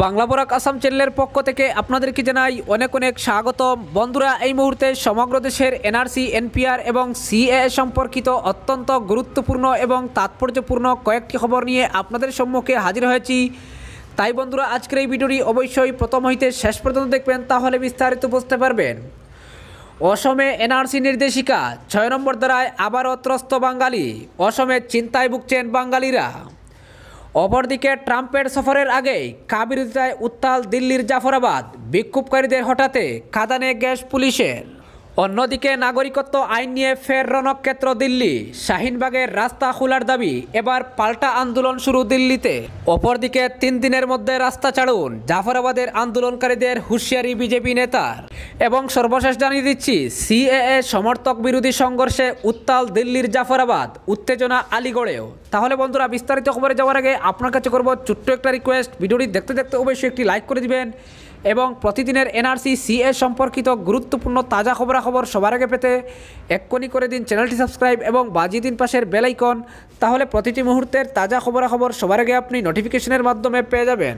বাংলা বরাক আসাম চ্যানেলের পক্ষ থেকে আপনাদেরকে জানাই অনেক অনেক স্বাগতম বন্ধুরা এই মুহূর্তে সমগ্র দেশের এনআরসি এনপিআর এবং সিএ সম্পর্কিত অত্যন্ত গুরুত্বপূর্ণ এবং তাৎপর্যপূর্ণ কয়েকটি খবর নিয়ে আপনাদের সম্মুখে হাজির হয়েছি তাই বন্ধুরা আজকের এই ভিডিওটি অবশ্যই প্রথম হইতে শেষ পর্যন্ত দেখবেন তাহলে বিস্তারিত বুঝতে পারবেন অসমে এনআরসি নির্দেশিকা ছয় নম্বর দ্বারায় আবারও ত্রস্ত বাঙালি অসমে চিন্তায় ভুগছেন বাঙালিরা অপরদিকে ট্রাম্পের সফরের আগেই কাবিরুদ্দায় উত্তাল দিল্লির জাফরাবাদ বিক্ষোভকারীদের হঠাতে খাদানে গ্যাস পুলিশের অন্যদিকে নাগরিকত্ব আইন নিয়ে ফের রণক্ষেত্র দিল্লি শাহিনবাগের রাস্তা খোলার দাবি এবার পাল্টা আন্দোলন শুরু দিল্লিতে অপরদিকে তিন দিনের মধ্যে রাস্তা ছাড়ুন জাফরাবাদের আন্দোলনকারীদের হুঁশিয়ারি বিজেপি নেতার এবং সর্বশেষ জানিয়ে দিচ্ছি সিএএ সমর্থক বিরোধী সংঘর্ষে উত্তাল দিল্লির জাফরাবাদ উত্তেজনা আলিগড়েও তাহলে বন্ধুরা বিস্তারিত খবরে যাওয়ার আগে আপনার কাছে করবো ছোট্ট একটা রিকোয়েস্ট ভিডিওটি দেখতে দেখতে অবশ্যই একটি লাইক করে দিবেন এবং প্রতিদিনের এনআরসি সিএ সম্পর্কিত গুরুত্বপূর্ণ তাজা খবরাখবর সবার আগে পেতে এক্ষণি করে দিন চ্যানেলটি সাবস্ক্রাইব এবং বাজিয়ে দিন পাশের বেলাইকন তাহলে প্রতিটি মুহূর্তের তাজা খবরাখবর সবার আগে আপনি নোটিফিকেশনের মাধ্যমে পেয়ে যাবেন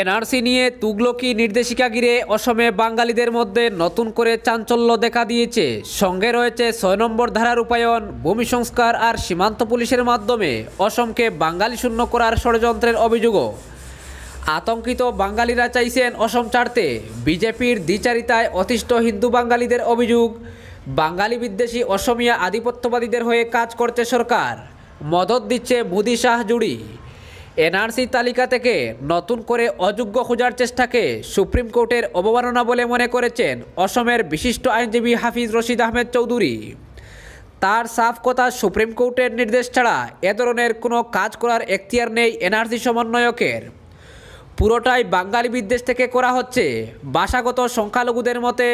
এনআরসি নিয়ে তুগলকি নির্দেশিকা গিরে অসমে বাঙালিদের মধ্যে নতুন করে চাঞ্চল্য দেখা দিয়েছে সঙ্গে রয়েছে ছয় নম্বর ধারা রূপায়ণ ভূমি সংস্কার আর সীমান্ত পুলিশের মাধ্যমে অসমকে বাঙালি শূন্য করার ষড়যন্ত্রের অভিযোগও আতঙ্কিত বাঙালিরা চাইছেন অসম ছাড়তে বিজেপির দ্বিচারিতায় অতিষ্ঠ হিন্দু বাঙালিদের অভিযোগ বাঙালি বিদ্বেষী অসমিয়া আধিপত্যবাদীদের হয়ে কাজ করছে সরকার মদত দিচ্ছে মুদি শাহ জুড়ি এনআরসি তালিকা থেকে নতুন করে অযোগ্য খোঁজার চেষ্টাকে সুপ্রিম কোর্টের অবমাননা বলে মনে করেছেন অসমের বিশিষ্ট আইনজীবী হাফিজ রশিদ আহমেদ চৌধুরী তার সাফ কথা সুপ্রিম কোর্টের নির্দেশ ছাড়া এ ধরনের কোনো কাজ করার এখতিয়ার নেই এনআরসি সমন্বয়কের পুরোটাই বাঙালি বিদ্বেষ থেকে করা হচ্ছে ভাষাগত সংখ্যালঘুদের মতে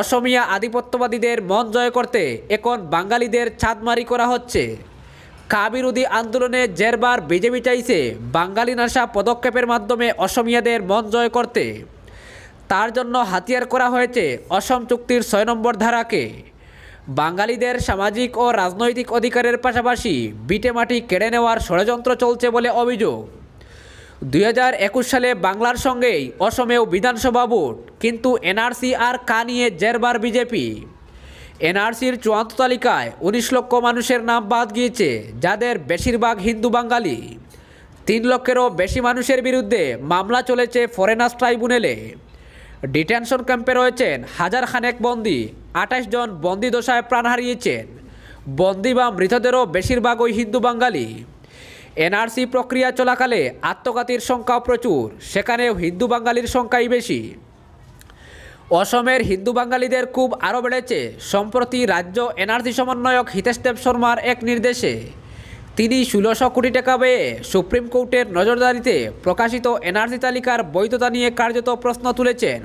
অসমিয়া আধিপত্যবাদীদের মন জয় করতে এখন বাঙালিদের ছাদমারি করা হচ্ছে কাবিরোধী আন্দোলনে জেরবার বিজেপি চাইছে বাঙালি নাশা পদক্ষেপের মাধ্যমে অসমিয়াদের মন জয় করতে তার জন্য হাতিয়ার করা হয়েছে অসম চুক্তির ছয় নম্বর ধারাকে বাঙালিদের সামাজিক ও রাজনৈতিক অধিকারের পাশাপাশি বিটেমাটি কেড়ে নেওয়ার ষড়যন্ত্র চলছে বলে অভিযোগ দু সালে বাংলার সঙ্গেই অসমেও বিধানসভা ভোট কিন্তু এনআরসি আর কা নিয়ে জেরবার বিজেপি এনআরসির চূড়ান্ত তালিকায় উনিশ লক্ষ মানুষের নাম বাদ গিয়েছে যাদের বেশিরভাগ হিন্দু বাঙালি তিন লক্ষেরও বেশি মানুষের বিরুদ্ধে মামলা চলেছে ফরেনার্স ট্রাইব্যুনালে ডিটেনশন ক্যাম্পে রয়েছেন হাজার খানেক বন্দি আঠাশ জন বন্দি দশায় প্রাণ হারিয়েছেন বন্দি বা মৃতদেরও বেশিরভাগ ওই হিন্দু বাঙালি এনআরসি প্রক্রিয়া চলাকালে আত্মঘাতীর সংখ্যাও প্রচুর সেখানেও হিন্দু বাঙালির সংখ্যাই বেশি অসমের হিন্দু বাঙালিদের খুব আরও বেড়েছে সম্প্রতি রাজ্য এনআরসি সমন্বয়ক হিতেশ দেব শর্মার এক নির্দেশে তিনি ষোলোশো কোটি টাকা ব্যয়ে সুপ্রিম কোর্টের নজরদারিতে প্রকাশিত এনআরসি তালিকার বৈধতা নিয়ে কার্যত প্রশ্ন তুলেছেন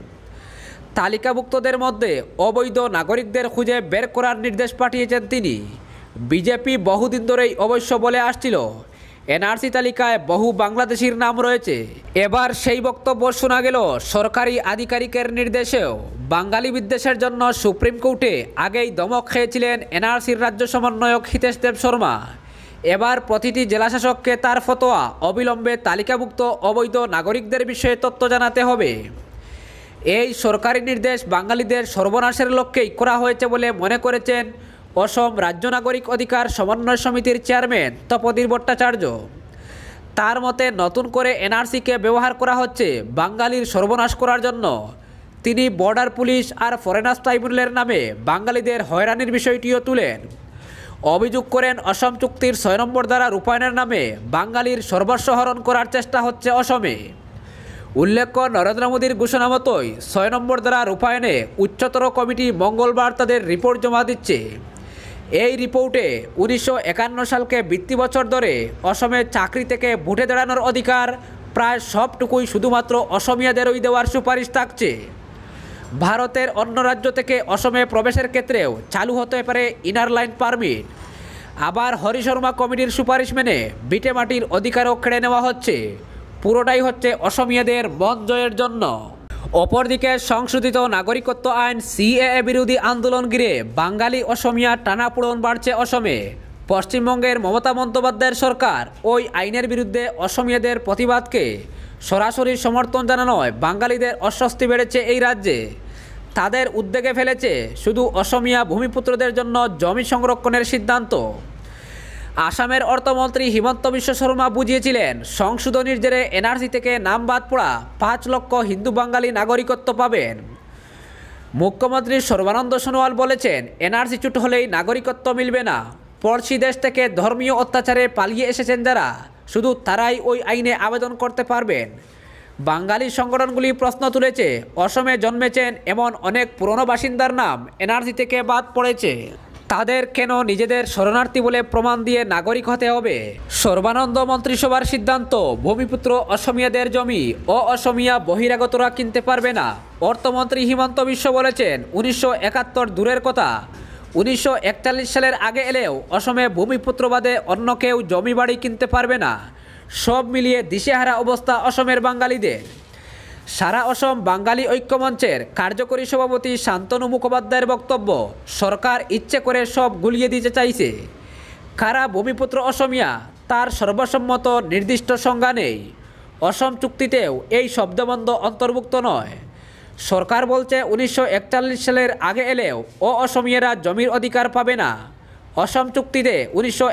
তালিকাভুক্তদের মধ্যে অবৈধ নাগরিকদের খুঁজে বের করার নির্দেশ পাঠিয়েছেন তিনি বিজেপি বহুদিন ধরেই অবশ্য বলে আসছিল এনআরসি তালিকায় বহু বাংলাদেশির নাম রয়েছে এবার সেই বক্তব্য শোনা গেল সরকারি আধিকারিকের নির্দেশেও বাঙালি বিদ্বেষের জন্য সুপ্রিম কোর্টে আগেই দমক খেয়েছিলেন এনআরসির রাজ্য সমন্বয়ক হিতেশ দেব শর্মা এবার প্রতিটি জেলাশাসককে তার ফতোয়া অবিলম্বে তালিকাভুক্ত অবৈধ নাগরিকদের বিষয়ে তথ্য জানাতে হবে এই সরকারি নির্দেশ বাঙালিদের সর্বনাশের লক্ষ্যেই করা হয়েছে বলে মনে করেছেন অসম রাজ্য নাগরিক অধিকার সমন্বয় সমিতির চেয়ারম্যান তপদীর ভট্টাচার্য তার মতে নতুন করে এনআরসিকে ব্যবহার করা হচ্ছে বাঙালির সর্বনাশ করার জন্য তিনি বর্ডার পুলিশ আর ফরেনার্স ট্রাইব্যুনালের নামে বাঙালিদের হয়রানির বিষয়টিও তুলেন অভিযোগ করেন অসম চুক্তির ছয় নম্বর দ্বারা রূপায়ণের নামে বাঙালির সর্বস্বহরণ করার চেষ্টা হচ্ছে অসমে উল্লেখ্য নরেন্দ্র মোদীর ঘোষণা মতোই ছয় নম্বর দ্বারা রূপায়ণে উচ্চতর কমিটি মঙ্গলবার তাদের রিপোর্ট জমা দিচ্ছে এই রিপোর্টে উনিশশো সালকে বৃত্তি বছর ধরে অসমের চাকরি থেকে ভুটে দাঁড়ানোর অধিকার প্রায় সবটুকুই শুধুমাত্র অসমীয়াদেরই দেওয়ার সুপারিশ থাকছে ভারতের অন্য রাজ্য থেকে অসমে প্রবেশের ক্ষেত্রেও চালু হতে পারে ইনার লাইন পারমিট আবার হরি শর্মা কমিটির সুপারিশ মেনে বিটেমাটির অধিকারও কেড়ে নেওয়া হচ্ছে পুরোটাই হচ্ছে অসমীয়াদের মন জয়ের জন্য অপরদিকে সংশোধিত নাগরিকত্ব আইন সিএএ বিরোধী আন্দোলন ঘিরে বাঙালি অসমিয়া টানাপোড়ন বাড়ছে অসমে পশ্চিমবঙ্গের মমতা বন্দ্যোপাধ্যায়ের সরকার ওই আইনের বিরুদ্ধে অসমীয়াদের প্রতিবাদকে সরাসরি সমর্থন জানানোয় বাঙালিদের অস্বস্তি বেড়েছে এই রাজ্যে তাদের উদ্যোগে ফেলেছে শুধু অসমিয়া ভূমিপুত্রদের জন্য জমি সংরক্ষণের সিদ্ধান্ত আসামের অর্থমন্ত্রী হিমন্ত বিশ্ব শর্মা বুঝিয়েছিলেন সংশোধনীর জেরে এনআরসি থেকে নাম বাদ পড়া পাঁচ লক্ষ হিন্দু বাঙালি নাগরিকত্ব পাবেন মুখ্যমন্ত্রী সর্বানন্দ সোনোয়াল বলেছেন এনআরসি চুট হলেই নাগরিকত্ব মিলবে না পড়শি দেশ থেকে ধর্মীয় অত্যাচারে পালিয়ে এসেছেন যারা শুধু তারাই ওই আইনে আবেদন করতে পারবেন বাঙালি সংগঠনগুলি প্রশ্ন তুলেছে অসমে জন্মেছেন এমন অনেক পুরনো বাসিন্দার নাম এনআরসি থেকে বাদ পড়েছে তাদের কেন নিজেদের শরণার্থী বলে প্রমাণ দিয়ে নাগরিক হতে হবে সর্বানন্দ মন্ত্রিসভার সিদ্ধান্ত ভূমিপুত্র অসমীয়াদের জমি ও অসমীয়া বহিরাগতরা কিনতে পারবে না অর্থমন্ত্রী হিমন্ত বিশ্ব বলেছেন উনিশশো দূরের কথা উনিশশো সালের আগে এলেও অসমে ভূমিপুত্রবাদে অন্য কেউ জমি বাড়ি কিনতে পারবে না সব মিলিয়ে দিশেহারা অবস্থা অসমের বাঙালিদের সারা অসম বাঙালি ঐক্যমঞ্চের কার্যকরী সভাপতি শান্তনু মুখোপাধ্যায়ের বক্তব্য সরকার ইচ্ছে করে সব গুলিয়ে দিতে চাইছে কারা ভূমিপুত্র অসমিয়া তার সর্বসম্মত নির্দিষ্ট সংজ্ঞা নেই অসম চুক্তিতেও এই শব্দবন্ধ অন্তর্ভুক্ত নয় সরকার বলছে উনিশশো সালের আগে এলেও ও অসমিয়ারা জমির অধিকার পাবে না অসম চুক্তিতে উনিশশো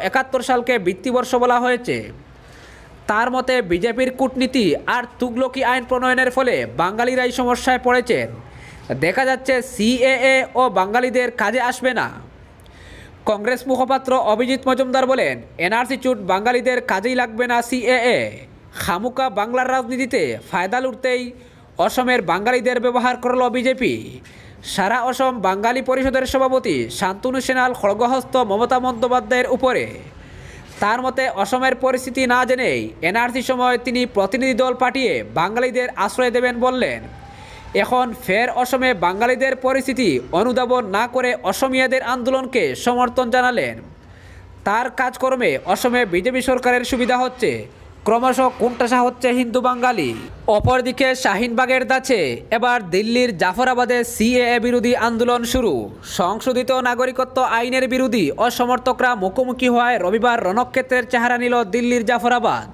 সালকে বৃত্তিবর্ষ বলা হয়েছে তার মতে বিজেপির কূটনীতি আর তুগলকি আইন প্রণয়নের ফলে বাঙালিরাই সমস্যায় পড়েছেন দেখা যাচ্ছে সিএএ ও বাঙালিদের কাজে আসবে না কংগ্রেস মুখপাত্র অভিজিৎ মজুমদার বলেন এনআরসি চুট বাঙালিদের কাজেই লাগবে না সিএএ খামুকা বাংলার রাজনীতিতে ফায়দা লুটতেই অসমের বাঙালিদের ব্যবহার করল বিজেপি সারা অসম বাঙালি পরিষদের সভাপতি শান্তনু সেনাল খড়গহস্ত মমতা বন্দ্যোপাধ্যায়ের উপরে তার মতে অসমের পরিস্থিতি না জেনেই এনআরসি সময় তিনি প্রতিনিধি দল পাঠিয়ে বাঙালিদের আশ্রয় দেবেন বললেন এখন ফের অসমে বাঙালিদের পরিস্থিতি অনুধাবন না করে অসমীয়াদের আন্দোলনকে সমর্থন জানালেন তার কাজকর্মে অসমে বিজেপি সরকারের সুবিধা হচ্ছে ক্রমশ কোনটাসা হচ্ছে হিন্দু বাঙালি অপরদিকে শাহিনবাগের দাছে এবার দিল্লির জাফরাবাদে সিএএ বিরোধী আন্দোলন শুরু সংশোধিত নাগরিকত্ব আইনের বিরোধী অসমর্থকরা মুখোমুখি হওয়ায় রবিবার রণক্ষেত্রের চেহারা নিল দিল্লির জাফরাবাদ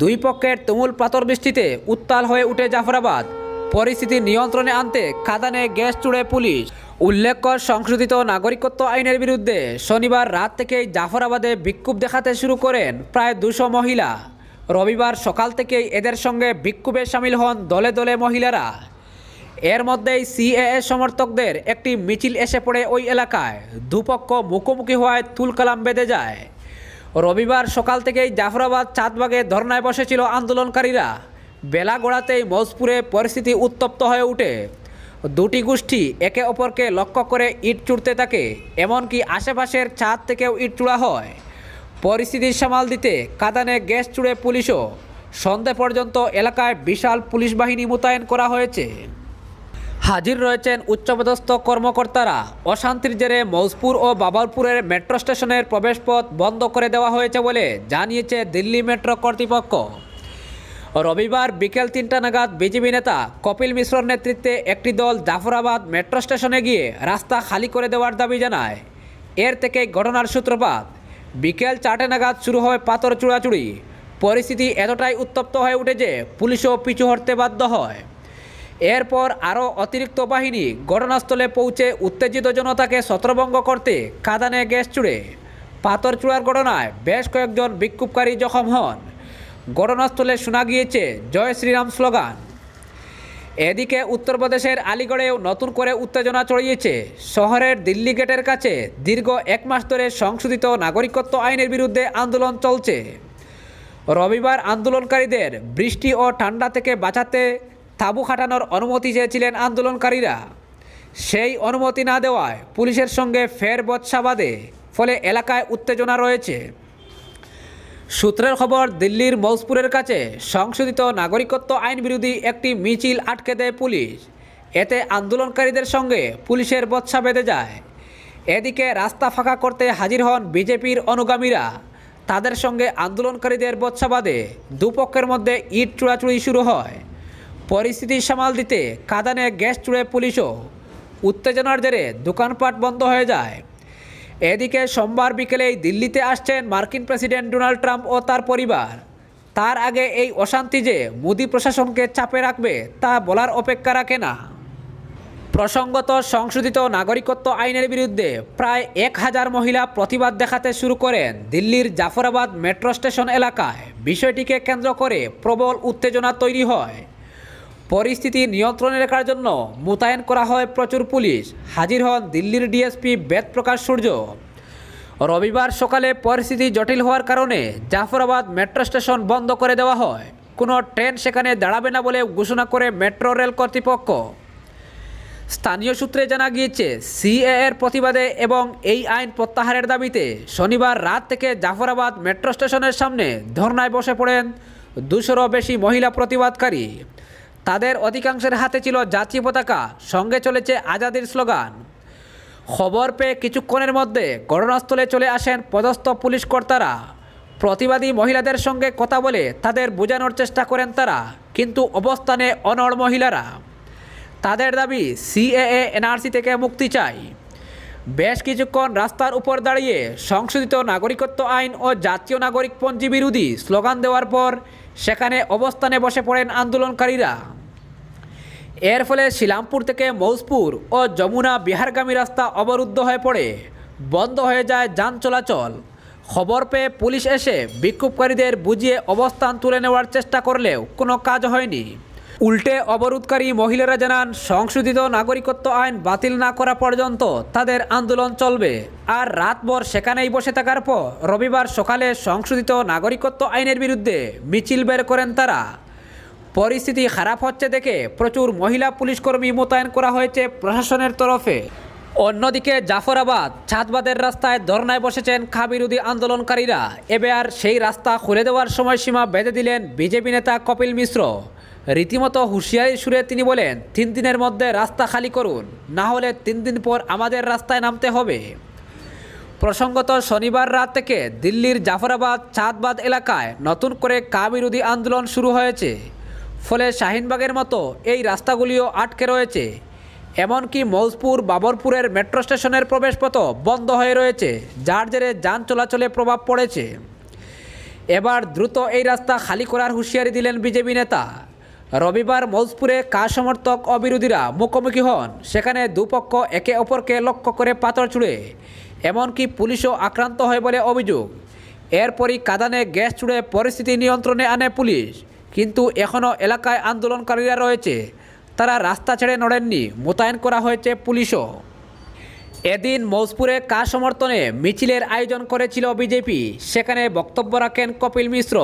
দুই পক্ষের তুমুল পাথর বৃষ্টিতে উত্তাল হয়ে উঠে জাফরাবাদ পরিস্থিতি নিয়ন্ত্রণে আনতে খাদানে গ্যাস চুড়ে পুলিশ উল্লেখ্য সংশোধিত নাগরিকত্ব আইনের বিরুদ্ধে শনিবার রাত থেকেই জাফরাবাদে বিক্ষোভ দেখাতে শুরু করেন প্রায় দুশো মহিলা রবিবার সকাল থেকেই এদের সঙ্গে বিক্ষোভে সামিল হন দলে দলে মহিলারা এর মধ্যেই সিএএ সমর্থকদের একটি মিছিল এসে পড়ে ওই এলাকায় দুপক্ষ মুখোমুখি হওয়ায় তুলকালাম বেঁধে যায় রবিবার সকাল থেকেই জাফরাবাদ চাঁদবাগে ধর্নায় বসেছিল আন্দোলনকারীরা বেলা গোড়াতেই মজপুরে পরিস্থিতি উত্তপ্ত হয়ে ওঠে দুটি গোষ্ঠী একে অপরকে লক্ষ্য করে ইট চুড়তে থাকে এমনকি আশেপাশের ছাদ থেকেও ইট চুড়া হয় পরিস্থিতি সামাল দিতে কাদানে গ্যাস চুড়ে পুলিশও সন্ধে পর্যন্ত এলাকায় বিশাল পুলিশ বাহিনী মোতায়েন করা হয়েছে হাজির রয়েছেন উচ্চপদস্থ কর্মকর্তারা অশান্তির জেরে মৌজপুর ও বাবরপুরের মেট্রো স্টেশনের প্রবেশপথ বন্ধ করে দেওয়া হয়েছে বলে জানিয়েছে দিল্লি মেট্রো কর্তৃপক্ষ রবিবার বিকেল তিনটা নাগাদ বিজেপি নেতা কপিল মিশ্রর নেতৃত্বে একটি দল জাফরাবাদ মেট্রো স্টেশনে গিয়ে রাস্তা খালি করে দেওয়ার দাবি জানায় এর থেকে ঘটনার সূত্রপাত বিকেল চারটে নাগাদ শুরু হয় পাথর চূড়াচুড়ি পরিস্থিতি এতটাই উত্তপ্ত হয়ে উঠে যে পুলিশও পিছু হটতে বাধ্য হয় এরপর আরও অতিরিক্ত বাহিনী ঘটনাস্থলে পৌঁছে উত্তেজিত জনতাকে সত্রভঙ্গ করতে কাদানে গ্যাস চুড়ে পাথর চূড়ার ঘটনায় বেশ কয়েকজন বিক্ষোভকারী জখম হন ঘটনাস্থলে শোনা গিয়েছে জয় শ্রীরাম স্লোগান এদিকে উত্তরপ্রদেশের আলিগড়েও নতুন করে উত্তেজনা ছড়িয়েছে শহরের দিল্লি গেটের কাছে দীর্ঘ এক মাস ধরে সংশোধিত নাগরিকত্ব আইনের বিরুদ্ধে আন্দোলন চলছে রবিবার আন্দোলনকারীদের বৃষ্টি ও ঠান্ডা থেকে বাঁচাতে তাঁবু খাটানোর অনুমতি চেয়েছিলেন আন্দোলনকারীরা সেই অনুমতি না দেওয়ায় পুলিশের সঙ্গে ফের বৎসা ফলে এলাকায় উত্তেজনা রয়েছে সূত্রের খবর দিল্লির মৌসপুরের কাছে সংশোধিত নাগরিকত্ব আইন বিরোধী একটি মিছিল আটকে দেয় পুলিশ এতে আন্দোলনকারীদের সঙ্গে পুলিশের বচ্ছা বেঁধে যায় এদিকে রাস্তা ফাঁকা করতে হাজির হন বিজেপির অনুগামীরা তাদের সঙ্গে আন্দোলনকারীদের বচ্ছা বাদে দুপক্ষের মধ্যে ইট চুড়াচুড়ি শুরু হয় পরিস্থিতি সামাল দিতে কাদানে গ্যাস চুড়ে পুলিশও উত্তেজনার জেরে দোকানপাট বন্ধ হয়ে যায় এদিকে সোমবার বিকেলেই দিল্লিতে আসছেন মার্কিন প্রেসিডেন্ট ডোনাল্ড ট্রাম্প ও তার পরিবার তার আগে এই অশান্তি যে মোদি প্রশাসনকে চাপে রাখবে তা বলার অপেক্ষা রাখে না প্রসঙ্গত সংশোধিত নাগরিকত্ব আইনের বিরুদ্ধে প্রায় এক হাজার মহিলা প্রতিবাদ দেখাতে শুরু করেন দিল্লির জাফরাবাদ মেট্রো স্টেশন এলাকায় বিষয়টিকে কেন্দ্র করে প্রবল উত্তেজনা তৈরি হয় পরিস্থিতি নিয়ন্ত্রণে রাখার জন্য মোতায়েন করা হয় প্রচুর পুলিশ হাজির হন দিল্লির ডিএসপি বেদপ্রকাশ সূর্য রবিবার সকালে পরিস্থিতি জটিল হওয়ার কারণে জাফরাবাদ মেট্রো স্টেশন বন্ধ করে দেওয়া হয় কোনো ট্রেন সেখানে দাঁড়াবে না বলে ঘোষণা করে মেট্রো রেল কর্তৃপক্ষ স্থানীয় সূত্রে জানা গিয়েছে সিএ এর প্রতিবাদে এবং এই আইন প্রত্যাহারের দাবিতে শনিবার রাত থেকে জাফরাবাদ মেট্রো স্টেশনের সামনে ধর্নায় বসে পড়েন দুশোরও বেশি মহিলা প্রতিবাদকারী তাদের অধিকাংশের হাতে ছিল জাতীয় পতাকা সঙ্গে চলেছে আজাদির স্লোগান খবর পেয়ে কিছুক্ষণের মধ্যে ঘটনাস্থলে চলে আসেন পদস্থ পুলিশ কর্তারা প্রতিবাদী মহিলাদের সঙ্গে কথা বলে তাদের বোঝানোর চেষ্টা করেন তারা কিন্তু অবস্থানে অনড় মহিলারা তাদের দাবি সিএএ এনআরসি থেকে মুক্তি চায় বেশ কিছুক্ষণ রাস্তার উপর দাঁড়িয়ে সংশোধিত নাগরিকত্ব আইন ও জাতীয় নাগরিকপঞ্জী বিরোধী স্লোগান দেওয়ার পর সেখানে অবস্থানে বসে পড়েন আন্দোলনকারীরা এর ফলে শিলামপুর থেকে মৌজপুর ও যমুনা বিহারগামী রাস্তা অবরুদ্ধ হয়ে পড়ে বন্ধ হয়ে যায় যান চলাচল খবর পেয়ে পুলিশ এসে বিক্ষোভকারীদের বুঝিয়ে অবস্থান তুলে নেওয়ার চেষ্টা করলেও কোনো কাজ হয়নি উল্টে অবরোধকারী মহিলারা জানান সংশোধিত নাগরিকত্ব আইন বাতিল না করা পর্যন্ত তাদের আন্দোলন চলবে আর রাতভর সেখানেই বসে থাকার পর রবিবার সকালে সংশোধিত নাগরিকত্ব আইনের বিরুদ্ধে মিছিল বের করেন তারা পরিস্থিতি খারাপ হচ্ছে দেখে প্রচুর মহিলা পুলিশকর্মী মোতায়েন করা হয়েছে প্রশাসনের তরফে অন্যদিকে জাফরাবাদ ছাদবাদের রাস্তায় ধর্নায় বসেছেন খা বিরোধী আন্দোলনকারীরা এবার সেই রাস্তা খুলে দেওয়ার সময়সীমা বেঁধে দিলেন বিজেপি নেতা কপিল মিশ্র রীতিমতো হুঁশিয়ারি সুরে তিনি বলেন তিন দিনের মধ্যে রাস্তা খালি করুন না হলে তিন দিন পর আমাদের রাস্তায় নামতে হবে প্রসঙ্গত শনিবার রাত থেকে দিল্লির জাফরাবাদ চাঁদবাদ এলাকায় নতুন করে বিরোধী আন্দোলন শুরু হয়েছে ফলে শাহিনবাগের মতো এই রাস্তাগুলিও আটকে রয়েছে এমনকি মৌজপুর বাবরপুরের মেট্রো স্টেশনের প্রবেশপথও বন্ধ হয়ে রয়েছে যার জেরে যান চলাচলে প্রভাব পড়েছে এবার দ্রুত এই রাস্তা খালি করার হুঁশিয়ারি দিলেন বিজেপি নেতা রবিবার মৌজপুরে কা সমর্থক অবিরোধীরা মুখোমুখি হন সেখানে দুপক্ষ একে অপরকে লক্ষ্য করে পাথর ছুঁড়ে এমনকি পুলিশও আক্রান্ত হয় বলে অভিযোগ এরপরই কাদানে গ্যাস ছুড়ে পরিস্থিতি নিয়ন্ত্রণে আনে পুলিশ কিন্তু এখনও এলাকায় আন্দোলনকারীরা রয়েছে তারা রাস্তা ছেড়ে নড়েননি মোতায়েন করা হয়েছে পুলিশও এদিন মৌজপুরে কা সমর্থনে মিছিলের আয়োজন করেছিল বিজেপি সেখানে বক্তব্য রাখেন কপিল মিশ্র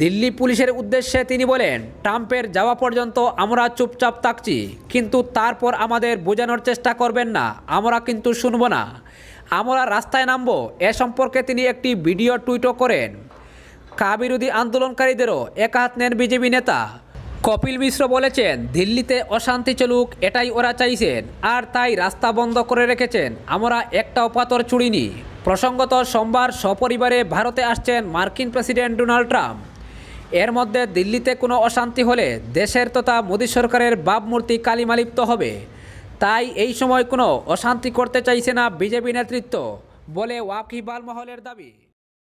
দিল্লি পুলিশের উদ্দেশ্যে তিনি বলেন ট্রাম্পের যাওয়া পর্যন্ত আমরা চুপচাপ থাকছি কিন্তু তারপর আমাদের বোঝানোর চেষ্টা করবেন না আমরা কিন্তু শুনব না আমরা রাস্তায় নামব এ সম্পর্কে তিনি একটি ভিডিও টুইটও করেন কা বিরোধী আন্দোলনকারীদেরও একাত নেন বিজেপি নেতা কপিল মিশ্র বলেছেন দিল্লিতে অশান্তি চলুক এটাই ওরা চাইছেন আর তাই রাস্তা বন্ধ করে রেখেছেন আমরা একটাও পাতর চুড়িনি প্রসঙ্গত সোমবার সপরিবারে ভারতে আসছেন মার্কিন প্রেসিডেন্ট ডোনাল্ড ট্রাম্প এর মধ্যে দিল্লিতে কোনো অশান্তি হলে দেশের তথা মোদী সরকারের বাবমূর্তি কালিমালিপ্ত হবে তাই এই সময় কোনো অশান্তি করতে চাইছে না বিজেপি নেতৃত্ব বলে ওয়াকিবাল মহলের দাবি